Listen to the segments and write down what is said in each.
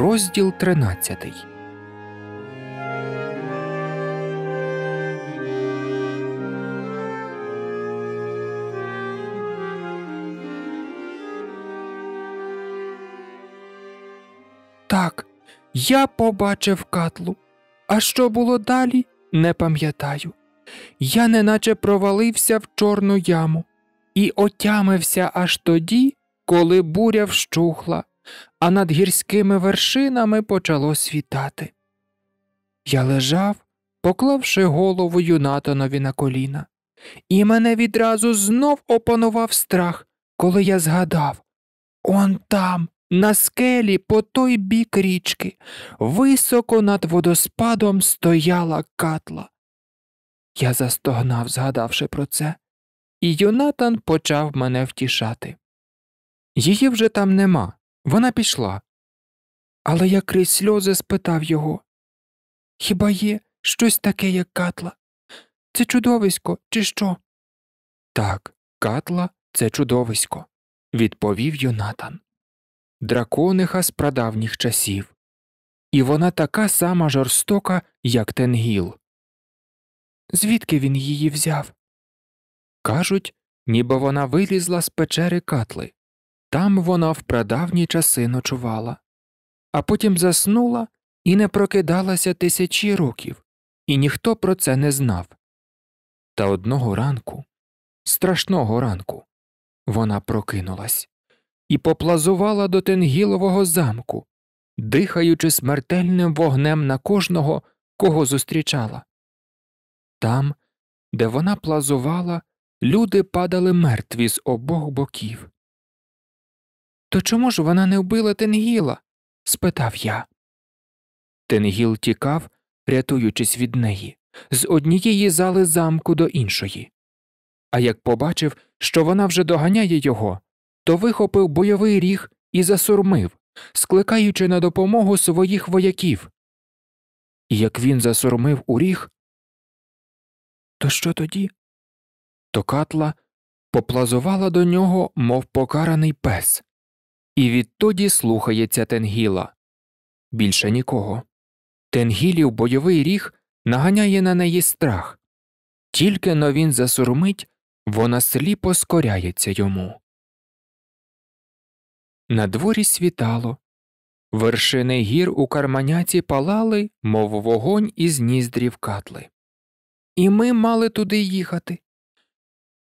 Розділ 13 Так, я побачив катлу, а що було далі, не пам'ятаю. Я неначе провалився в чорну яму і отямився аж тоді, коли буря вщухла а над гірськими вершинами почало світати. Я лежав, поклавши голову юнатонові на коліна, і мене відразу знов опанував страх, коли я згадав он там, на скелі, по той бік річки, високо над водоспадом стояла катла. Я застогнав, згадавши про це, і Юнатан почав мене втішати. Її вже там нема, вона пішла. Але я крізь сльози спитав його Хіба є щось таке, як катла? Це чудовисько, чи що? Так, катла це чудовисько, відповів юнатан. Дракониха з прадавніх часів. І вона така сама жорстока, як Тенгіл. Звідки він її взяв? Кажуть, ніби вона вилізла з печери катли. Там вона в прадавні часи ночувала, а потім заснула і не прокидалася тисячі років, і ніхто про це не знав. Та одного ранку, страшного ранку, вона прокинулась і поплазувала до тенгілового замку, дихаючи смертельним вогнем на кожного, кого зустрічала. Там, де вона плазувала, люди падали мертві з обох боків. То чому ж вона не вбила Тенгіла? спитав я. Тенгіл тікав, рятуючись від неї, з однієї зали замку до іншої. А як побачив, що вона вже доганяє його, то вихопив бойовий ріг і засурмив, скликаючи на допомогу своїх вояків. І як він засурмив у ріг, то що тоді? То катла поплазувала до нього, мов покараний пес і відтоді слухається тенгіла. Більше нікого. Тенгілів бойовий ріг наганяє на неї страх, тільки но він засурмить, вона сліпо скоряється йому. На дворі світало. Вершини гір у карманяці палали, мов вогонь із ніздрів катли. І ми мали туди їхати.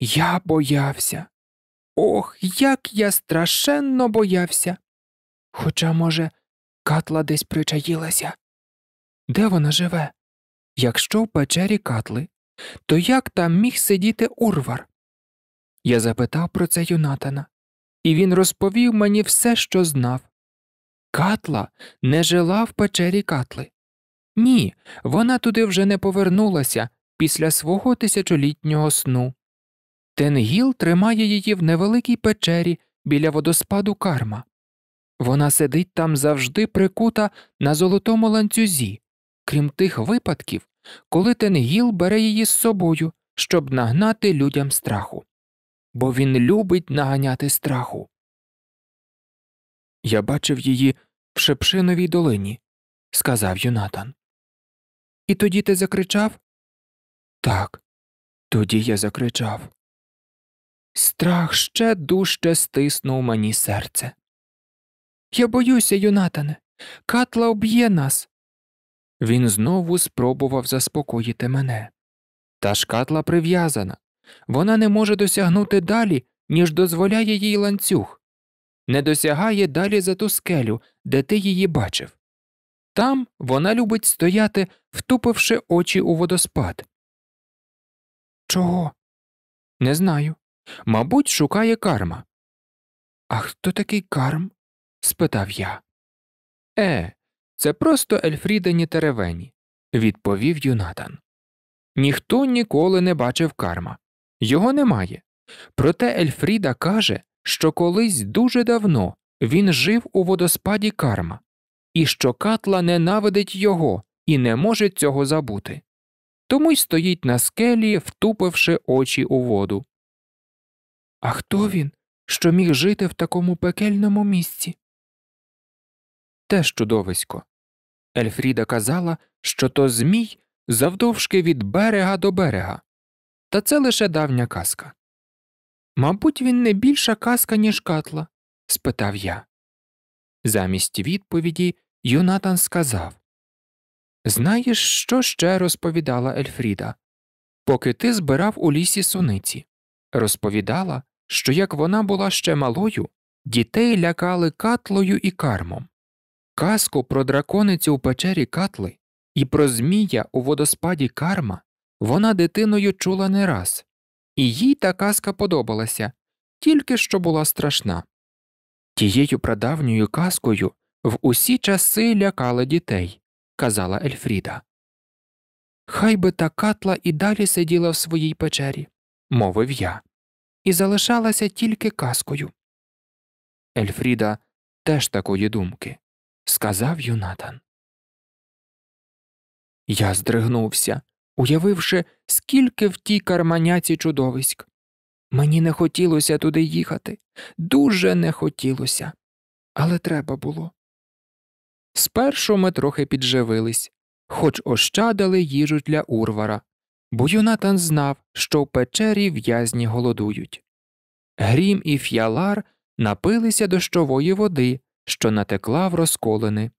Я боявся. Ох, як я страшенно боявся. Хоча, може, катла десь причаїлася. Де вона живе? Якщо в печері катли, то як там міг сидіти урвар? Я запитав про це Юнатана, і він розповів мені все, що знав. Катла не жила в печері катли. Ні, вона туди вже не повернулася після свого тисячолітнього сну. Тенгіл тримає її в невеликій печері біля водоспаду карма. Вона сидить там завжди прикута на золотому ланцюзі, крім тих випадків, коли Тенгіл бере її з собою, щоб нагнати людям страху. Бо він любить наганяти страху. Я бачив її в Шепшиновій долині, сказав Юнатан. І тоді ти закричав? Так, тоді я закричав. Страх ще дужче стиснув мені серце. Я боюся, Юнатане, катла об'є нас. Він знову спробував заспокоїти мене. Та ж катла прив'язана. Вона не може досягнути далі, ніж дозволяє їй ланцюг, не досягає далі за ту скелю, де ти її бачив. Там вона любить стояти, втупивши очі у водоспад. Чого? Не знаю. Мабуть, шукає карма. А хто такий карм? спитав я. Е, це просто Ельфрідені теревені, відповів Юнатан. Ніхто ніколи не бачив карма. Його немає. Проте Ельфріда каже, що колись дуже давно він жив у водоспаді карма, і що катла ненавидить його і не може цього забути. Тому й стоїть на скелі, втупивши очі у воду. А хто він, що міг жити в такому пекельному місці? Теж чудовисько. Ельфріда казала, що то Змій завдовжки від берега до берега, та це лише давня казка. Мабуть, він не більша казка, ніж катла? спитав я. Замість відповіді Юнатан сказав Знаєш, що ще розповідала Ельфріда? Поки ти збирав у лісі суниці, розповідала, що як вона була ще малою, дітей лякали катлою і кармом. Казку про драконицю у печері катли і про змія у водоспаді карма вона дитиною чула не раз, і їй та казка подобалася, тільки що була страшна. Тією прадавньою казкою в усі часи лякали дітей, казала Ельфріда. Хай би та катла і далі сиділа в своїй печері, мовив я і залишалася тільки казкою. Ельфріда теж такої думки, сказав Юнатан. Я здригнувся, уявивши, скільки в тій карманяці чудовиськ. Мені не хотілося туди їхати, дуже не хотілося, але треба було. Спершу ми трохи підживились, хоч ощадили їжу для урвара, бо Юнатан знав, що в печері в'язні голодують. Грім і фіалар напилися дощової води, що натекла в розколини.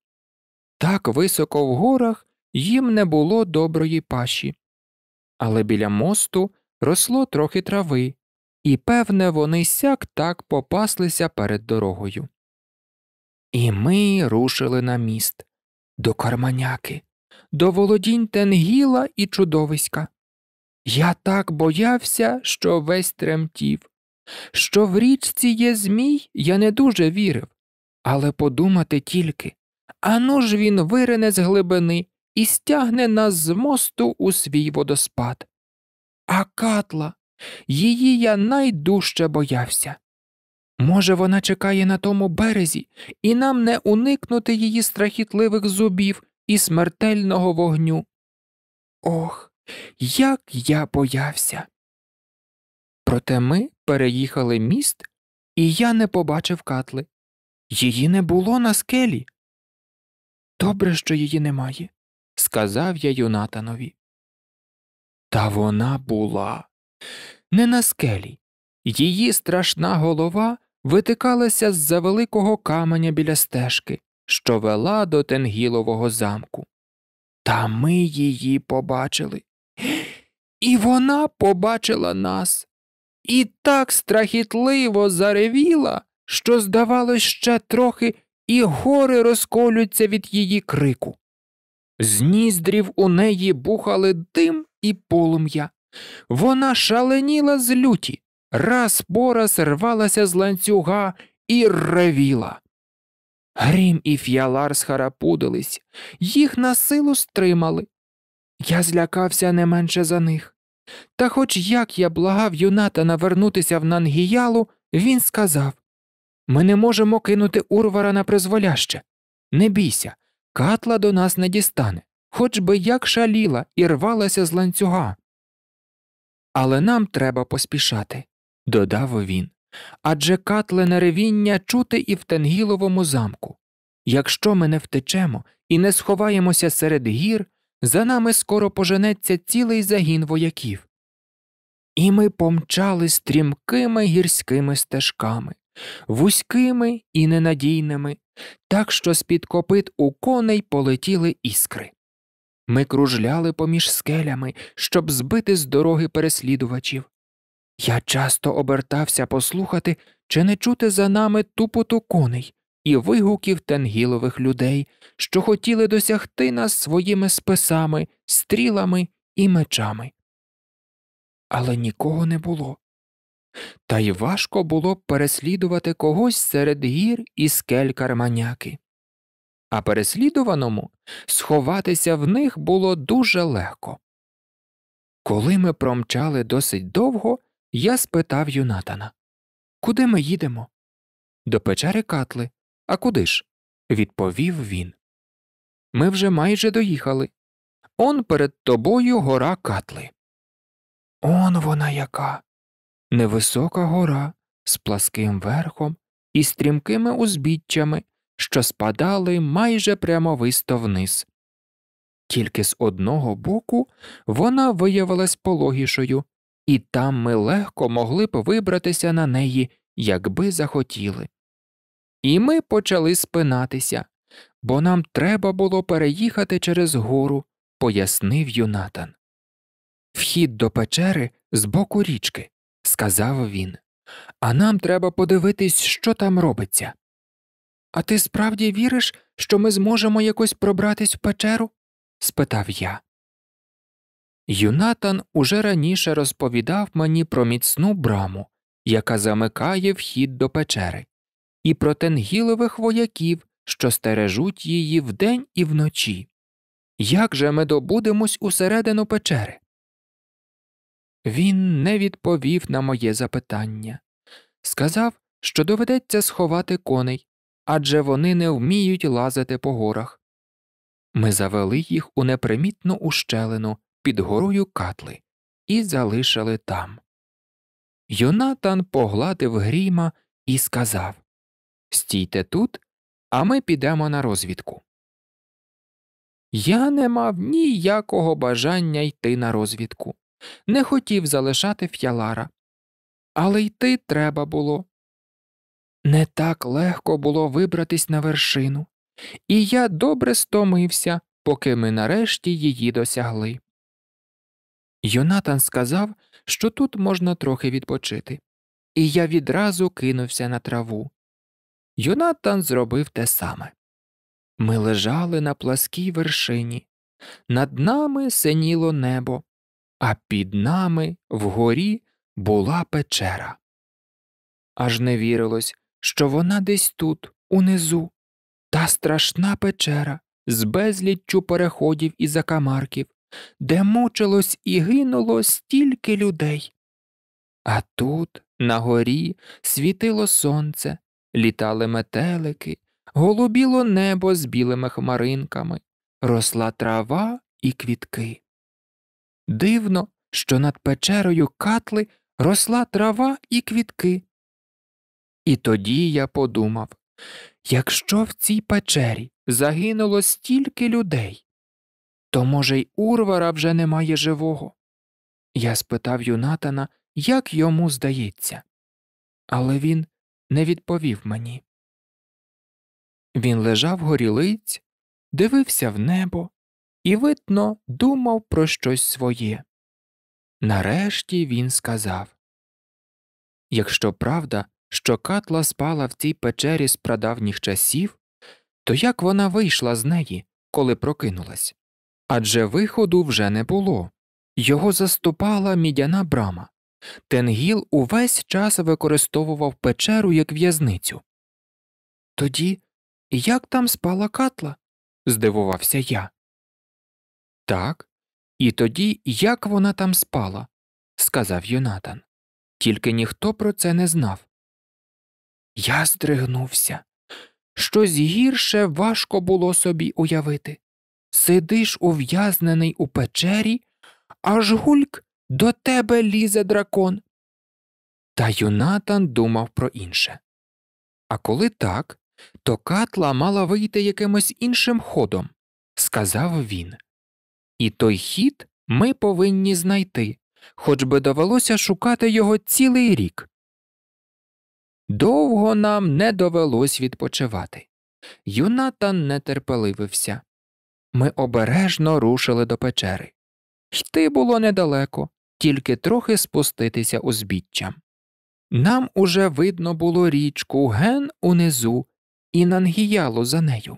Так високо в горах їм не було доброї паші. Але біля мосту росло трохи трави, і, певне, вони сяк так попаслися перед дорогою. І ми рушили на міст до Карманяки, до володінь Тенгіла і чудовиська. Я так боявся, що весь тремтів. Що в річці є Змій, я не дуже вірив, але подумати тільки ану ж він вирине з глибини і стягне нас з мосту у свій водоспад. А катла, її я найдужче боявся. Може, вона чекає на тому березі, і нам не уникнути її страхітливих зубів і смертельного вогню. Ох, як я боявся. Проте ми переїхали міст, і я не побачив катли. Її не було на скелі. Добре, що її немає, сказав я Юнатанові. Та вона була не на скелі. Її страшна голова витикалася з за великого каменя біля стежки, що вела до Тенгілового замку. Та ми її побачили. І вона побачила нас і так страхітливо заревіла, що, здавалось, ще трохи і гори розколються від її крику. З ніздрів у неї бухали дим і полум'я. Вона шаленіла з люті, раз по раз рвалася з ланцюга і ревіла. Грім і фіалар схарапудились, їх на силу стримали. Я злякався не менше за них. Та хоч як я благав юната вернутися в Нангіялу, він сказав Ми не можемо кинути урвара на призволяще. Не бійся, катла до нас не дістане, хоч би як шаліла і рвалася з ланцюга. Але нам треба поспішати, додав він. Адже катлене ревіння чути і в Тенгіловому замку. Якщо ми не втечемо і не сховаємося серед гір, за нами скоро поженеться цілий загін вояків. І ми помчали стрімкими гірськими стежками, вузькими і ненадійними, так що з під копит у коней полетіли іскри. Ми кружляли поміж скелями, щоб збити з дороги переслідувачів. Я часто обертався послухати, чи не чути за нами тупоту коней, і вигуків тенгілових людей, що хотіли досягти нас своїми списами, стрілами і мечами. Але нікого не було. Та й важко було б переслідувати когось серед гір і скель карманяки. А переслідуваному сховатися в них було дуже легко. Коли ми промчали досить довго, я спитав Юнатана Куди ми їдемо? До печери Катли, а куди ж? відповів він. Ми вже майже доїхали. Он перед тобою гора Катли. Он вона яка. Невисока гора з пласким верхом і стрімкими узбіччями, що спадали майже прямовисто вниз. Тільки з одного боку вона виявилась пологішою, і там ми легко могли б вибратися на неї, якби захотіли. І ми почали спинатися, бо нам треба було переїхати через гору, пояснив Юнатан. Вхід до печери з боку річки, сказав він, а нам треба подивитись, що там робиться. А ти справді віриш, що ми зможемо якось пробратись в печеру? спитав я. Юнатан уже раніше розповідав мені про міцну браму, яка замикає вхід до печери і про тенгілових вояків, що стережуть її вдень і вночі. Як же ми добудемось усередину печери? Він не відповів на моє запитання. Сказав, що доведеться сховати коней, адже вони не вміють лазити по горах. Ми завели їх у непримітну ущелину під горою катли і залишили там. Йонатан погладив гріма і сказав Стійте тут, а ми підемо на розвідку. Я не мав ніякого бажання йти на розвідку, не хотів залишати ф'ялара. Але йти треба було. Не так легко було вибратись на вершину, і я добре стомився, поки ми нарешті її досягли. Йонатан сказав, що тут можна трохи відпочити, і я відразу кинувся на траву. Юнатан зробив те саме. Ми лежали на пласкій вершині, над нами синіло небо, а під нами вгорі була печера. Аж не вірилось, що вона десь тут, унизу, та страшна печера з безліччю переходів і закамарків, де мучилось і гинуло стільки людей. А тут, на горі, світило сонце літали метелики, голубіло небо з білими хмаринками, росла трава і квітки. Дивно, що над печерою катли росла трава і квітки. І тоді я подумав якщо в цій печері загинуло стільки людей, то, може, й урвара вже немає живого. Я спитав Юнатана, як йому здається. Але він не відповів мені. Він лежав горілиць, дивився в небо і, видно, думав про щось своє. Нарешті він сказав Якщо правда, що катла спала в цій печері з прадавніх часів, то як вона вийшла з неї, коли прокинулась? Адже виходу вже не було його заступала мідяна брама. Тенгіл увесь час використовував печеру як в'язницю. Тоді як там спала катла? здивувався я. Так, і тоді як вона там спала, сказав юнатан, Тільки ніхто про це не знав. Я здригнувся. Щось гірше важко було собі уявити. Сидиш ув'язнений у печері, аж гульк до тебе лізе дракон. Та Юнатан думав про інше. А коли так, то катла мала вийти якимось іншим ходом, сказав він. І той хід ми повинні знайти, хоч би довелося шукати його цілий рік. Довго нам не довелось відпочивати. Юнатан не терпеливився. Ми обережно рушили до печери. Йти було недалеко тільки трохи спуститися узбіччя. Нам уже видно було річку ген унизу і нангіяло за нею.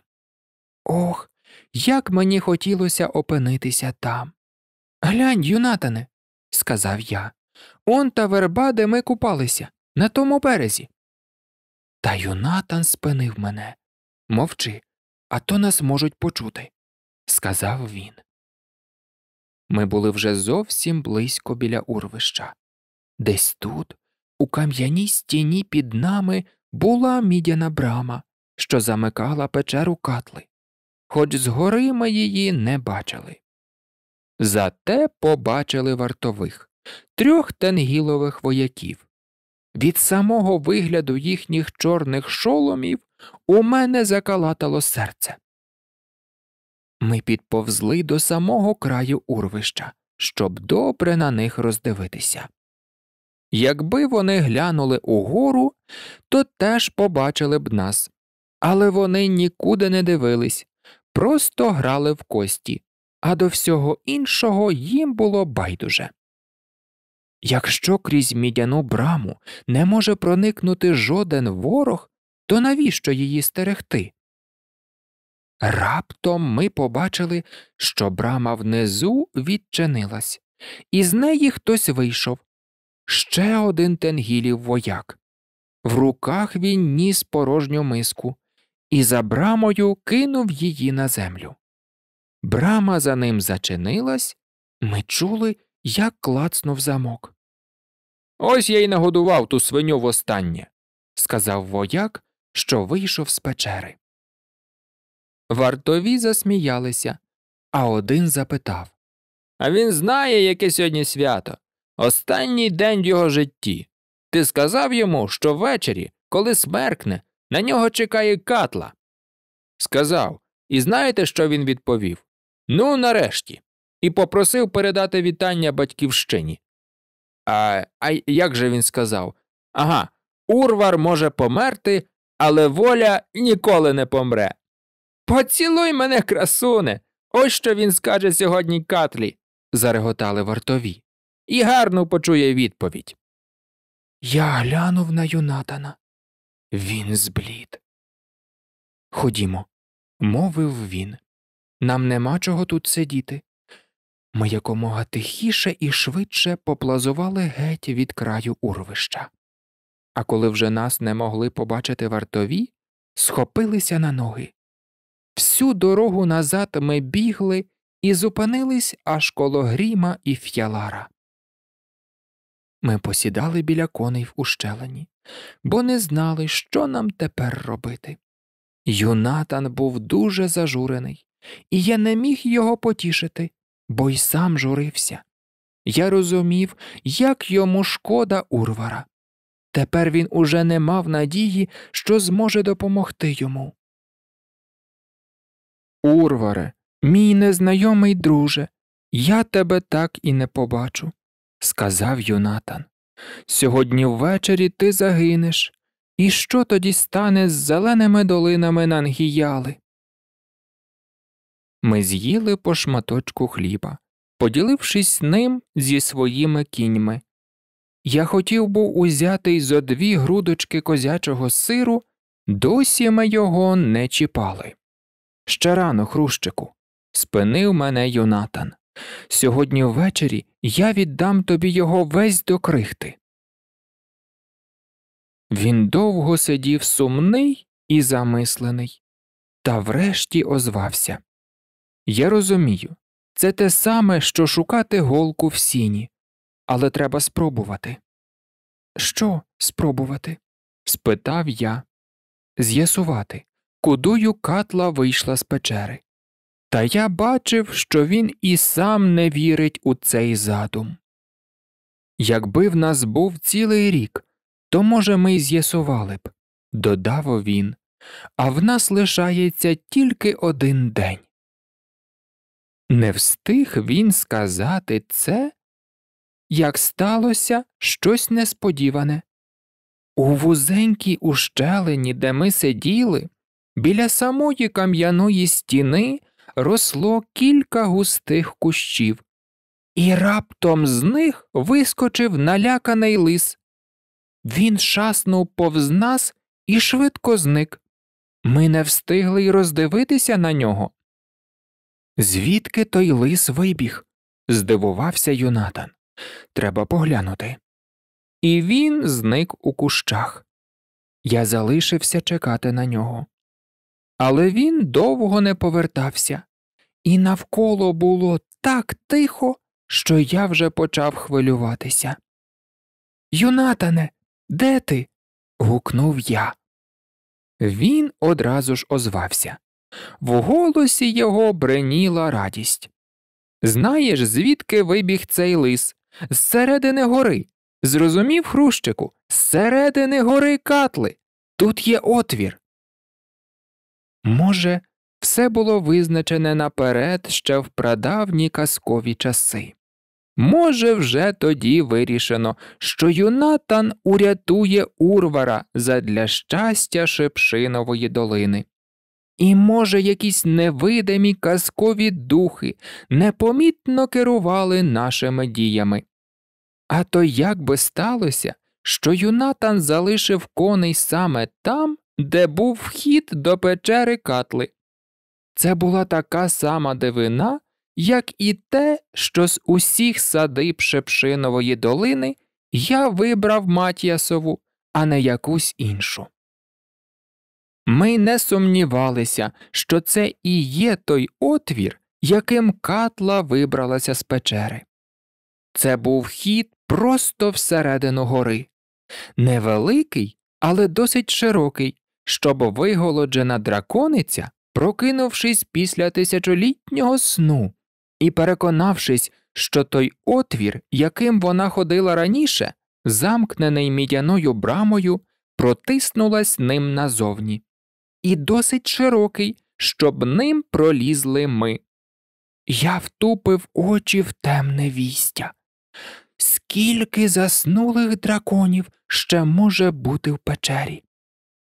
Ох, як мені хотілося опинитися там. Глянь, юнатане, сказав я, он та верба, де ми купалися, на тому березі. Та юнатан спинив мене. Мовчи, а то нас можуть почути, сказав він. Ми були вже зовсім близько біля урвища. Десь тут, у кам'яній стіні під нами, була мідяна брама, що замикала печеру катли, хоч згори ми її не бачили. Зате побачили вартових трьох тенгілових вояків. Від самого вигляду їхніх чорних шоломів у мене закалатало серце. Ми підповзли до самого краю урвища, щоб добре на них роздивитися. Якби вони глянули угору, то теж побачили б нас, але вони нікуди не дивились, просто грали в кості, а до всього іншого їм було байдуже. Якщо крізь мідяну браму не може проникнути жоден ворог, то навіщо її стерегти? Раптом ми побачили, що брама внизу відчинилась, і з неї хтось вийшов. Ще один тенгілів вояк. В руках він ніс порожню миску і за брамою кинув її на землю. Брама за ним зачинилась, ми чули, як клацнув замок. Ось я й нагодував ту свиню востаннє, сказав вояк, що вийшов з печери. Вартові засміялися, а один запитав А він знає, яке сьогодні свято, останній день в його житті. Ти сказав йому, що ввечері, коли смеркне, на нього чекає катла. Сказав, і знаєте, що він відповів? Ну, нарешті. І попросив передати вітання батьківщині. А, а як же він сказав? Ага, урвар може померти, але воля ніколи не помре. Поцілуй мене, красуне! Ось що він скаже сьогодні Катлі, зареготали вартові, і гарно почує відповідь. Я глянув на Юнатана. Він зблід. Ходімо, мовив він. Нам нема чого тут сидіти. Ми якомога тихіше і швидше поплазували геть від краю урвища. А коли вже нас не могли побачити вартові, схопилися на ноги. Всю дорогу назад ми бігли і зупинились аж коло гріма і ф'ялара. Ми посідали біля коней в ущелині, бо не знали, що нам тепер робити. Юнатан був дуже зажурений, і я не міг його потішити, бо й сам журився. Я розумів, як йому шкода урвара. Тепер він уже не мав надії, що зможе допомогти йому. Урваре, мій незнайомий друже, я тебе так і не побачу, сказав Юнатан. Сьогодні ввечері ти загинеш. І що тоді стане з зеленими долинами Нангіяли? Ми з'їли по шматочку хліба, поділившись ним зі своїми кіньми. Я хотів був узяти й зо дві грудочки козячого сиру, досі ми його не чіпали. Ще рано, хрущику, спинив мене юнатан. Сьогодні ввечері я віддам тобі його весь до крихти. Він довго сидів сумний і замислений, та врешті озвався Я розумію, це те саме, що шукати голку в сіні, але треба спробувати. Що спробувати? спитав я. З'ясувати, шкодую, катла вийшла з печери. Та я бачив, що він і сам не вірить у цей задум. Якби в нас був цілий рік, то, може, ми й з'ясували б, додав він, а в нас лишається тільки один день. Не встиг він сказати це, як сталося щось несподіване. У вузенькій ущелині, де ми сиділи, Біля самої кам'яної стіни росло кілька густих кущів, і раптом з них вискочив наляканий лис. Він шаснув повз нас і швидко зник. Ми не встигли й роздивитися на нього. Звідки той лис вибіг? здивувався Юнатан. Треба поглянути. І він зник у кущах. Я залишився чекати на нього. Але він довго не повертався, і навколо було так тихо, що я вже почав хвилюватися. Юнатане, де ти? гукнув я. Він одразу ж озвався. В голосі його бреніла радість. Знаєш, звідки вибіг цей лис? З середини гори. Зрозумів, Хрущику, з середини гори катли. Тут є отвір. Може, все було визначене наперед ще в прадавні казкові часи. Може, вже тоді вирішено, що Юнатан урятує Урвара задля щастя Шепшинової долини. І, може, якісь невидимі казкові духи непомітно керували нашими діями. А то як би сталося, що Юнатан залишив коней саме там, де був вхід до печери катли. Це була така сама дивина, як і те, що з усіх садиб Шепшинової долини я вибрав Матіасову, а не якусь іншу. Ми не сумнівалися, що це і є той отвір, яким катла вибралася з печери. Це був хід просто всередину гори. Невеликий, але досить широкий, щоб виголоджена дракониця, прокинувшись після тисячолітнього сну і переконавшись, що той отвір, яким вона ходила раніше, замкнений мідяною брамою, протиснулась ним назовні, і досить широкий, щоб ним пролізли ми. Я втупив очі в темне вістя. Скільки заснулих драконів ще може бути в печері?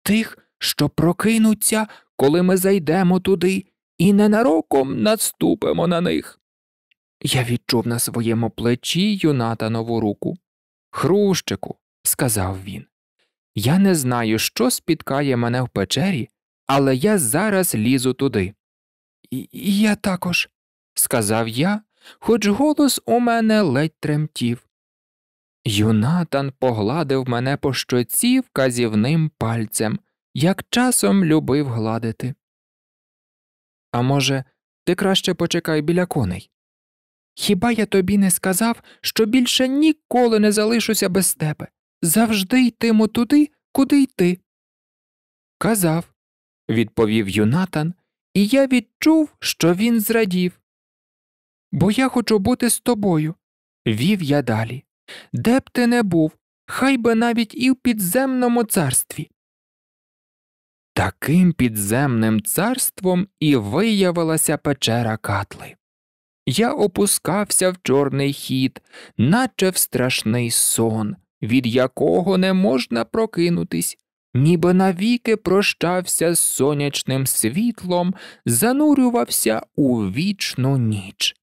Тих, що прокинуться, коли ми зайдемо туди і ненароком наступимо на них. Я відчув на своєму плечі юната нову руку. Хрущику, сказав він, я не знаю, що спіткає мене в печері, але я зараз лізу туди. І я також, сказав я, хоч голос у мене ледь тремтів. Юнатан погладив мене по щоці вказівним пальцем, як часом любив гладити. А може, ти краще почекай біля коней. Хіба я тобі не сказав, що більше ніколи не залишуся без тебе? Завжди йтиму туди, куди йти. Казав, відповів Юнатан, і я відчув, що він зрадів. Бо я хочу бути з тобою, вів я далі. Де б ти не був, хай би навіть і в підземному царстві. Таким підземним царством і виявилася печера катли. Я опускався в чорний хід, наче в страшний сон, від якого не можна прокинутись, ніби навіки прощався з сонячним світлом, занурювався у вічну ніч.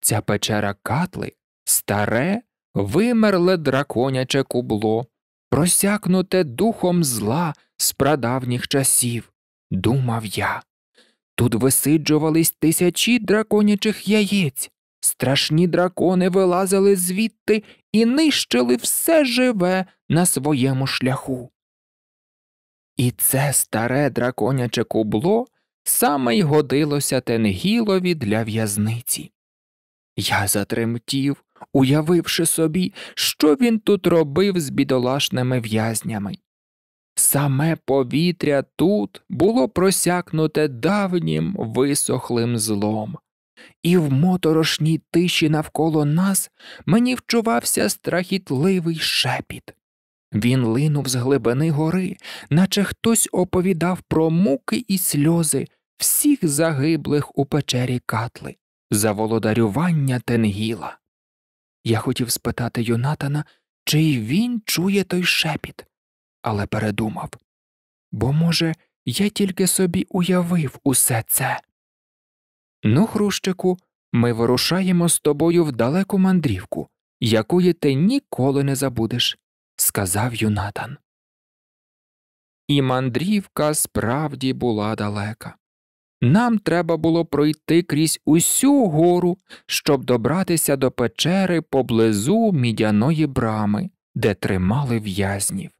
Ця печера катли старе, вимерле драконяче кубло, просякнуте духом зла з прадавніх часів, думав я. Тут висиджувались тисячі драконячих яєць, страшні дракони вилазили звідти і нищили все живе на своєму шляху. І це старе драконяче кубло саме й годилося тенгілові для в'язниці. Я затремтів, уявивши собі, що він тут робив з бідолашними в'язнями, Саме повітря тут було просякнуте давнім висохлим злом, і в моторошній тиші навколо нас мені вчувався страхітливий шепіт. Він линув з глибини гори, наче хтось оповідав про муки і сльози всіх загиблих у печері катли, за володарювання тенгіла. Я хотів спитати Юнатана, чи й він чує той шепіт але передумав. Бо, може, я тільки собі уявив усе це. Ну, Хрущику, ми вирушаємо з тобою в далеку мандрівку, якої ти ніколи не забудеш, сказав юнатан. І мандрівка справді була далека. Нам треба було пройти крізь усю гору, щоб добратися до печери поблизу мідяної брами, де тримали в'язнів.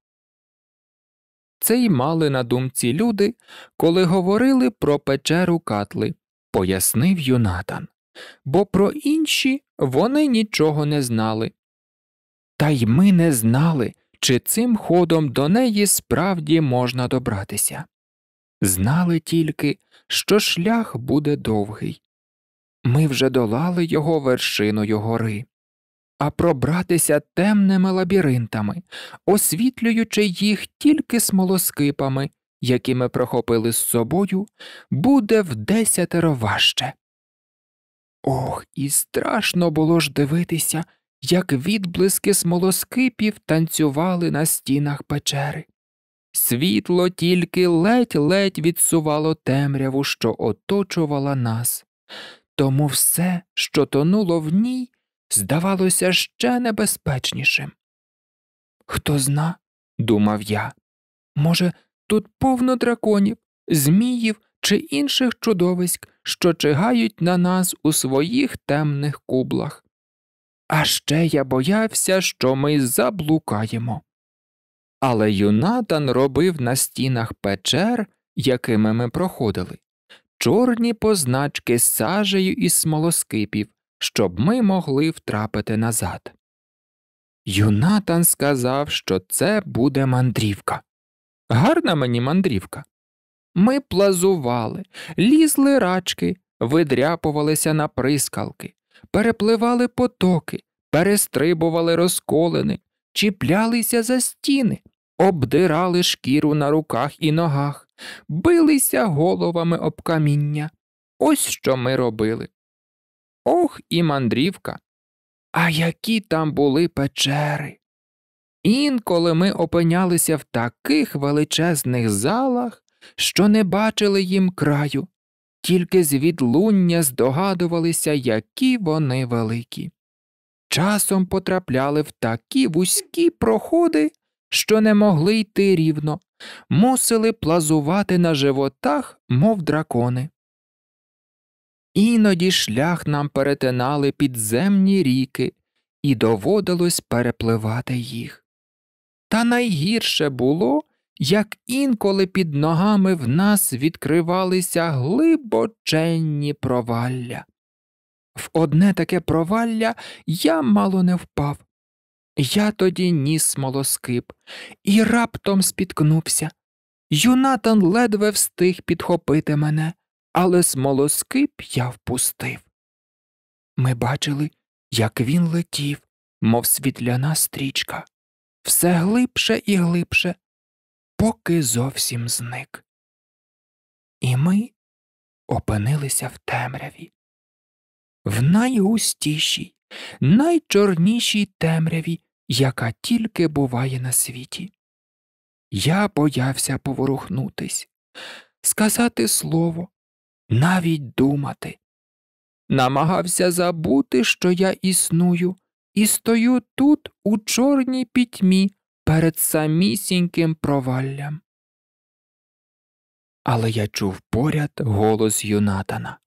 Це й мали на думці люди, коли говорили про печеру катли, пояснив Юнатан, бо про інші вони нічого не знали. Та й ми не знали, чи цим ходом до неї справді можна добратися. Знали тільки, що шлях буде довгий. Ми вже долали його вершиною гори а пробратися темними лабіринтами, освітлюючи їх тільки смолоскипами, які ми прохопили з собою, буде в десятеро важче. Ох, і страшно було ж дивитися, як відблиски смолоскипів танцювали на стінах печери. Світло тільки ледь-ледь відсувало темряву, що оточувала нас, тому все, що тонуло в ній, здавалося ще небезпечнішим. Хто зна, думав я, може, тут повно драконів, зміїв чи інших чудовиськ, що чигають на нас у своїх темних кублах. А ще я боявся, що ми заблукаємо. Але юнатан робив на стінах печер, якими ми проходили, чорні позначки з сажею і смолоскипів, щоб ми могли втрапити назад. Юнатан сказав, що це буде мандрівка. Гарна мені мандрівка. Ми плазували, лізли рачки, видряпувалися на прискалки, перепливали потоки, перестрибували розколини, чіплялися за стіни, обдирали шкіру на руках і ногах, билися головами об каміння. Ось що ми робили. Ох і мандрівка. А які там були печери. Інколи ми опинялися в таких величезних залах, що не бачили їм краю, тільки з відлуння здогадувалися, які вони великі. Часом потрапляли в такі вузькі проходи, що не могли йти рівно, мусили плазувати на животах, мов дракони. Іноді шлях нам перетинали підземні ріки, і доводилось перепливати їх. Та найгірше було, як інколи під ногами в нас відкривалися глибоченні провалля. В одне таке провалля я мало не впав. Я тоді ніс молоскип і раптом спіткнувся. Юнатан ледве встиг підхопити мене але смолоскип я впустив. Ми бачили, як він летів, мов світляна стрічка, все глибше і глибше, поки зовсім зник. І ми опинилися в темряві, в найгустішій, найчорнішій темряві, яка тільки буває на світі. Я боявся поворухнутись, сказати слово, навіть думати. Намагався забути, що я існую, і стою тут, у чорній пітьмі, перед самісіньким проваллям. Але я чув поряд голос Юнатана.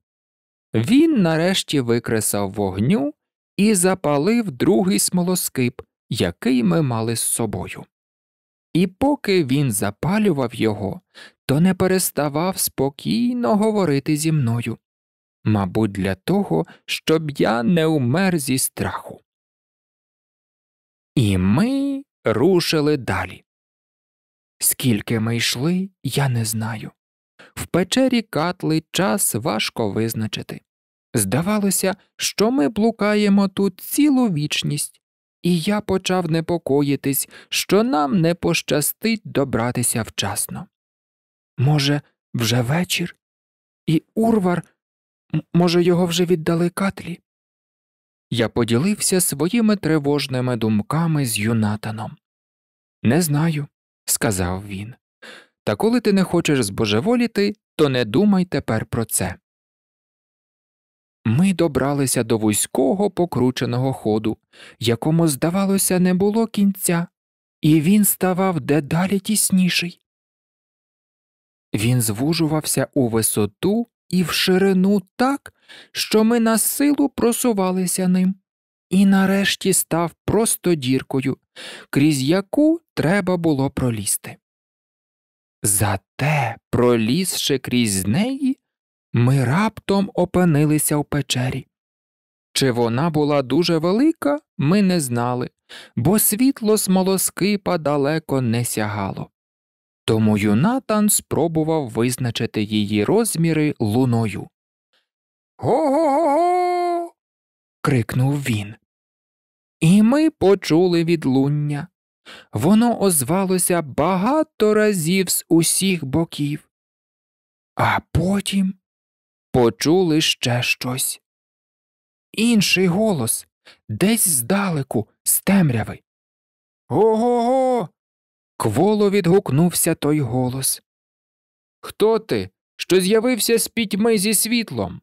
Він нарешті викресав вогню і запалив другий смолоскип, який ми мали з собою. І поки він запалював його, то не переставав спокійно говорити зі мною, мабуть, для того, щоб я не умер зі страху. І ми рушили далі. Скільки ми йшли, я не знаю. В печері Катли час важко визначити. Здавалося, що ми блукаємо тут цілу вічність, і я почав непокоїтись, що нам не пощастить добратися вчасно. Може, вже вечір? І урвар, може, його вже віддали катлі? Я поділився своїми тривожними думками з Юнатаном. Не знаю, сказав він. Та коли ти не хочеш збожеволіти, то не думай тепер про це. Ми добралися до вузького покрученого ходу, якому, здавалося, не було кінця, і він ставав дедалі тісніший. Він звужувався у висоту і в ширину так, що ми на силу просувалися ним, і нарешті став просто діркою, крізь яку треба було пролізти. Зате, пролізши крізь неї, ми раптом опинилися в печері. Чи вона була дуже велика, ми не знали, бо світло смолоскипа далеко не сягало. Тому Юнатан спробував визначити її розміри луною. Го-го-го. крикнув він. І ми почули відлуння. Воно озвалося багато разів з усіх боків. А потім почули ще щось. Інший голос десь здалеку, з темряви. Го-го-го! Кволо відгукнувся той голос. Хто ти, що з'явився з пітьми зі світлом?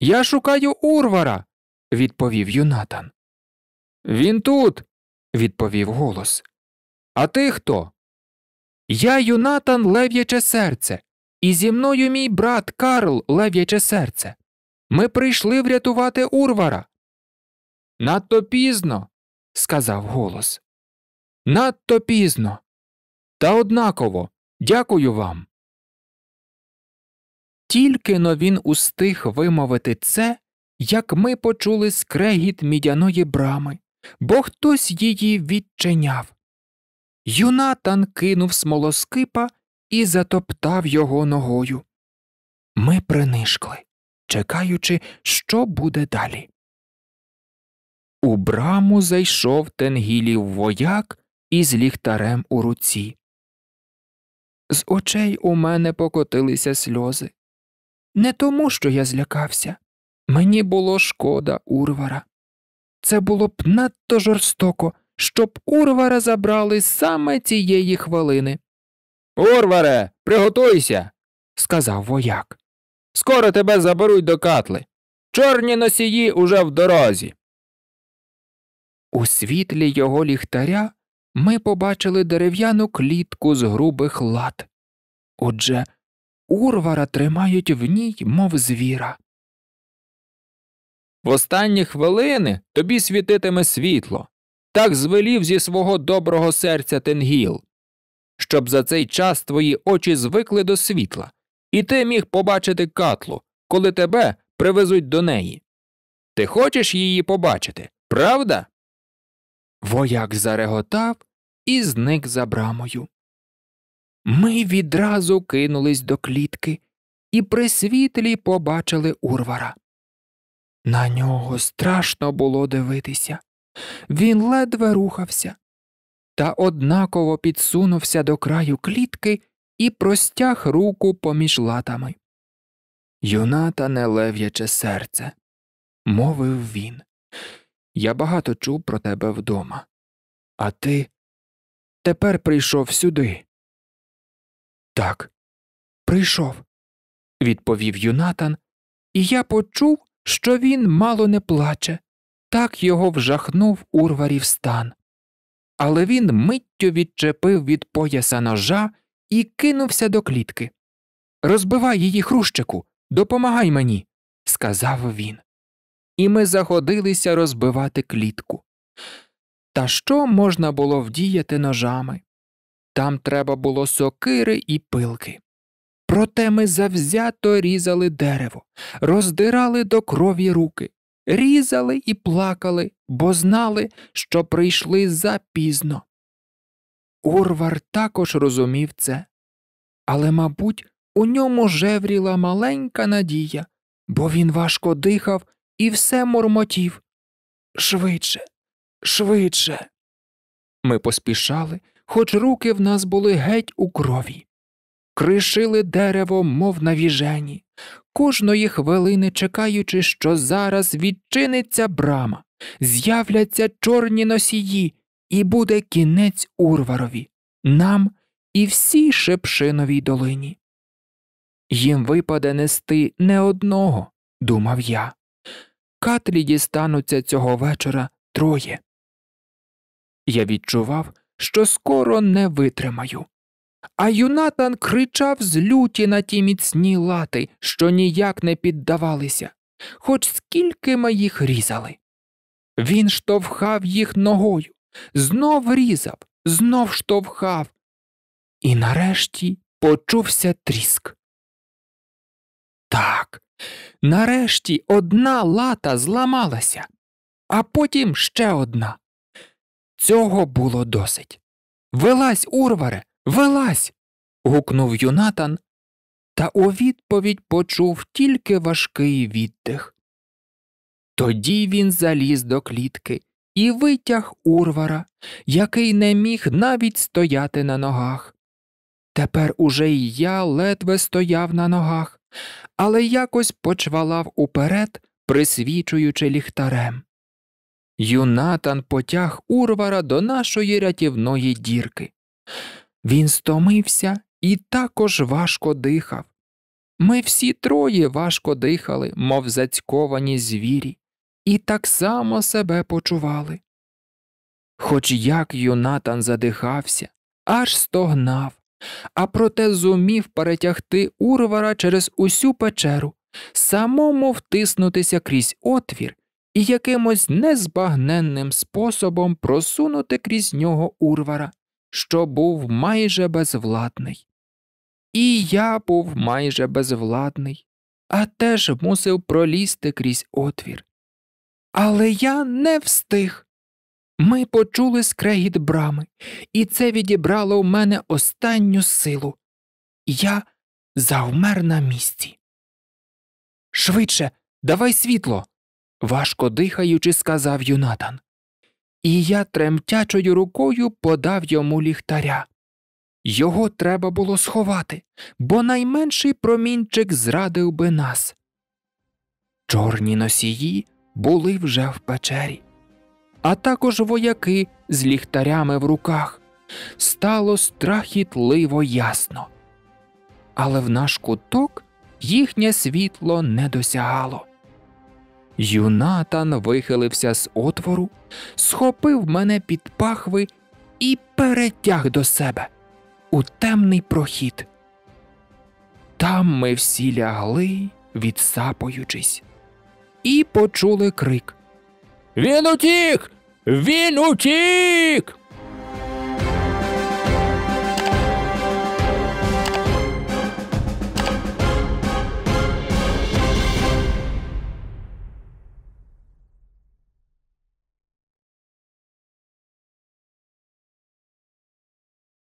Я шукаю урвара, відповів Юнатан. Він тут, відповів голос. А ти хто? Я Юнатан лев'яче серце, і зі мною мій брат Карл лев'яче серце. Ми прийшли врятувати урвара. Надто пізно, сказав голос. Надто пізно. Та однаково дякую вам. Тільки но він устиг вимовити це, як ми почули скрегіт мідяної брами, бо хтось її відчиняв. Юнатан кинув смолоскипа і затоптав його ногою. Ми принишкли, чекаючи, що буде далі. У браму зайшов тенгілів вояк із ліхтарем у руці. З очей у мене покотилися сльози. Не тому, що я злякався. Мені було шкода Урвара. Це було б надто жорстоко, щоб Урвара забрали саме цієї хвилини. Урваре, приготуйся, сказав вояк. Скоро тебе заберуть до катли. Чорні носії уже в дорозі. У світлі його ліхтаря ми побачили дерев'яну клітку з грубих лад. Отже, урвара тримають в ній, мов звіра. В останні хвилини тобі світитиме світло. Так звелів зі свого доброго серця тенгіл, щоб за цей час твої очі звикли до світла, і ти міг побачити катлу, коли тебе привезуть до неї. Ти хочеш її побачити, правда? Вояк зареготав і зник за брамою. Ми відразу кинулись до клітки і при світлі побачили урвара. На нього страшно було дивитися. Він ледве рухався, та однаково підсунувся до краю клітки і простяг руку поміж латами. Юната не лев'яче серце, мовив він. Я багато чув про тебе вдома. А ти тепер прийшов сюди. Так, прийшов, відповів Юнатан, і я почув, що він мало не плаче. Так його вжахнув урварів стан. Але він миттю відчепив від пояса ножа і кинувся до клітки. Розбивай її, хрущику, допомагай мені, сказав він і ми заходилися розбивати клітку. Та що можна було вдіяти ножами? Там треба було сокири і пилки. Проте ми завзято різали дерево, роздирали до крові руки, різали і плакали, бо знали, що прийшли запізно. Урвар також розумів це, але, мабуть, у ньому жевріла маленька надія, бо він важко дихав і все мурмотів швидше, швидше. Ми поспішали, хоч руки в нас були геть у крові. Кришили дерево, мов на віжені, кожної хвилини чекаючи, що зараз відчиниться брама, з'являться чорні носії, і буде кінець Урварові, нам і всій Шепшиновій долині. Їм випаде нести не одного, думав я, Катлі дістануться цього вечора троє. Я відчував, що скоро не витримаю. А юнатан кричав з люті на ті міцні лати, що ніяк не піддавалися, хоч скільки ми їх різали. Він штовхав їх ногою, знов різав, знов штовхав. І нарешті почувся тріск. Так, Нарешті одна лата зламалася, а потім ще одна. Цього було досить. Вилазь, урваре, вилазь. гукнув юнатан, та у відповідь почув тільки важкий віддих. Тоді він заліз до клітки і витяг урвара, який не міг навіть стояти на ногах. Тепер уже й я ледве стояв на ногах але якось почвалав уперед, присвічуючи ліхтарем. Юнатан потяг урвара до нашої рятівної дірки. Він стомився і також важко дихав. Ми всі троє важко дихали, мов зацьковані звірі, і так само себе почували. Хоч як юнатан задихався, аж стогнав, а проте зумів перетягти урвара через усю печеру, самому втиснутися крізь отвір і якимось незбагненним способом просунути крізь нього урвара, що був майже безвладний. І я був майже безвладний, а теж мусив пролізти крізь отвір. Але я не встиг. Ми почули скрегіт брами, і це відібрало в мене останню силу. Я завмер на місці. Швидше, давай світло. важко дихаючи, сказав Юнатан. І я тремтячою рукою подав йому ліхтаря. Його треба було сховати, бо найменший промінчик зрадив би нас. Чорні носії були вже в печері а також вояки з ліхтарями в руках. Стало страхітливо ясно. Але в наш куток їхнє світло не досягало. Юнатан вихилився з отвору, схопив мене під пахви і перетяг до себе у темний прохід. Там ми всі лягли, відсапуючись, і почули крик Він утік! Він утік.